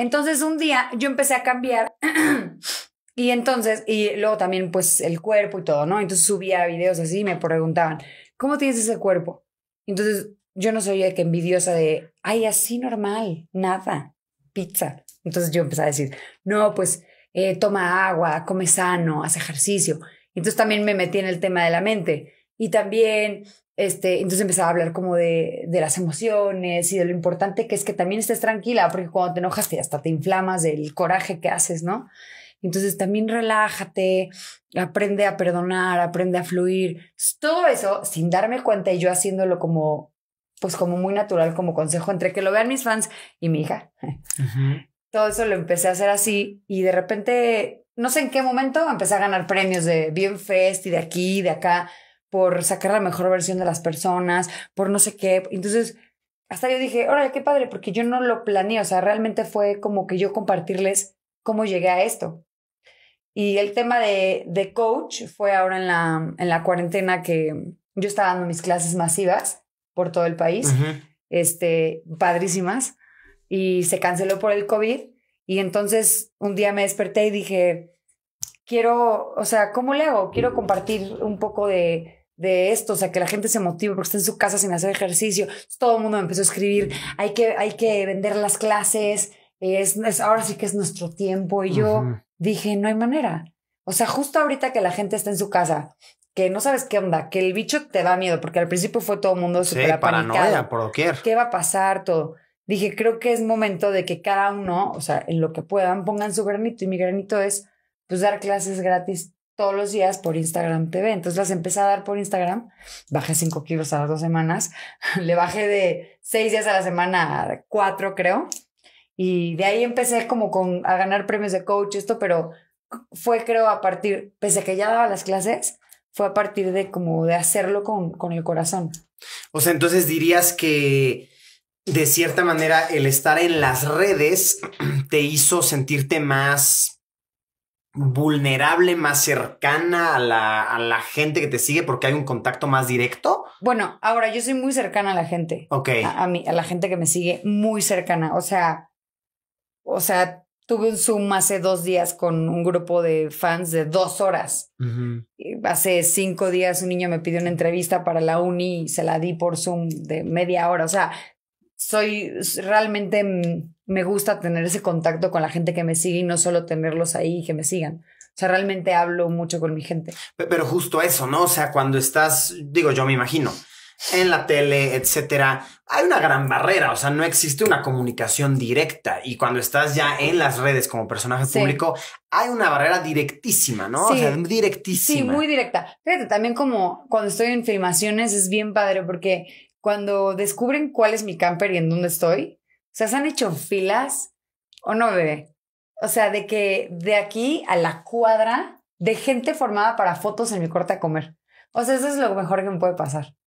Entonces un día yo empecé a cambiar y entonces, y luego también pues el cuerpo y todo, ¿no? Entonces subía videos así y me preguntaban, ¿cómo tienes ese cuerpo? Entonces yo no soy de que envidiosa de, ay, así normal, nada, pizza. Entonces yo empecé a decir, no, pues eh, toma agua, come sano, haz ejercicio. Entonces también me metí en el tema de la mente. Y también este, entonces empezaba a hablar como de, de, las emociones y de lo importante que es que también estés tranquila, porque cuando te enojas te hasta te inflamas del coraje que haces, ¿no? Entonces también relájate, aprende a perdonar, aprende a fluir. Todo eso sin darme cuenta y yo haciéndolo como, pues como muy natural, como consejo entre que lo vean mis fans y mi hija. Todo eso lo empecé a hacer así y de repente, no sé en qué momento, empecé a ganar premios de Bien Fest y de aquí y de acá por sacar la mejor versión de las personas, por no sé qué. Entonces, hasta yo dije, órale, qué padre, porque yo no lo planeé, o sea, realmente fue como que yo compartirles cómo llegué a esto. Y el tema de, de coach fue ahora en la, en la cuarentena que yo estaba dando mis clases masivas por todo el país, este, padrísimas, y se canceló por el COVID. Y entonces un día me desperté y dije, quiero, o sea, ¿cómo le hago? Quiero compartir un poco de, de esto, o sea, que la gente se motive porque está en su casa sin hacer ejercicio. todo el mundo empezó a escribir, hay que, hay que vender las clases, es, ahora sí que es nuestro tiempo. Y yo dije, no hay manera. O sea, justo ahorita que la gente está en su casa, que no sabes qué onda, que el bicho te da miedo, porque al principio fue todo el mundo súper sí, paranoia, por doquier. ¿Qué va a pasar? Todo. Dije, creo que es momento de que cada uno, o sea, en lo que puedan, pongan su granito. Y mi granito es, pues, dar clases gratis todos los días por Instagram TV. Entonces las empecé a dar por Instagram, bajé cinco kilos a las dos semanas, le bajé de seis días a la semana a 4 creo, y de ahí empecé como con, a ganar premios de coach, esto, pero fue creo a partir, pese a que ya daba las clases, fue a partir de como de hacerlo con, con el corazón. O sea, entonces dirías que de cierta manera el estar en las redes te hizo sentirte más vulnerable, más cercana a la, a la, gente que te sigue porque hay un contacto más directo? Bueno, ahora yo soy muy cercana a la gente. Ok. A, mí, a la gente que me sigue, muy cercana. O sea, o sea, tuve un Zoom hace dos días con un grupo de fans de dos horas. Hace cinco días un niño me pidió una entrevista para la uni y se la di por Zoom de media hora. O sea, soy realmente mm, me gusta tener ese contacto con la gente que me sigue y no solo tenerlos ahí y que me sigan. O sea, realmente hablo mucho con mi gente. Pero justo eso, ¿no? O sea, cuando estás, digo, yo me imagino, en la tele, etcétera, hay una gran barrera, o sea, no existe una comunicación directa y cuando estás ya en las redes como personaje público, hay una barrera directísima, ¿no? O sea, directísima. Sí, muy directa. Fíjate, también como cuando estoy en filmaciones es bien padre porque cuando descubren cuál es mi camper y en dónde estoy, o sea, se han hecho filas o no, bebé. O sea, de que de aquí a la cuadra de gente formada para fotos en mi corte a comer. O sea, eso es lo mejor que me puede pasar.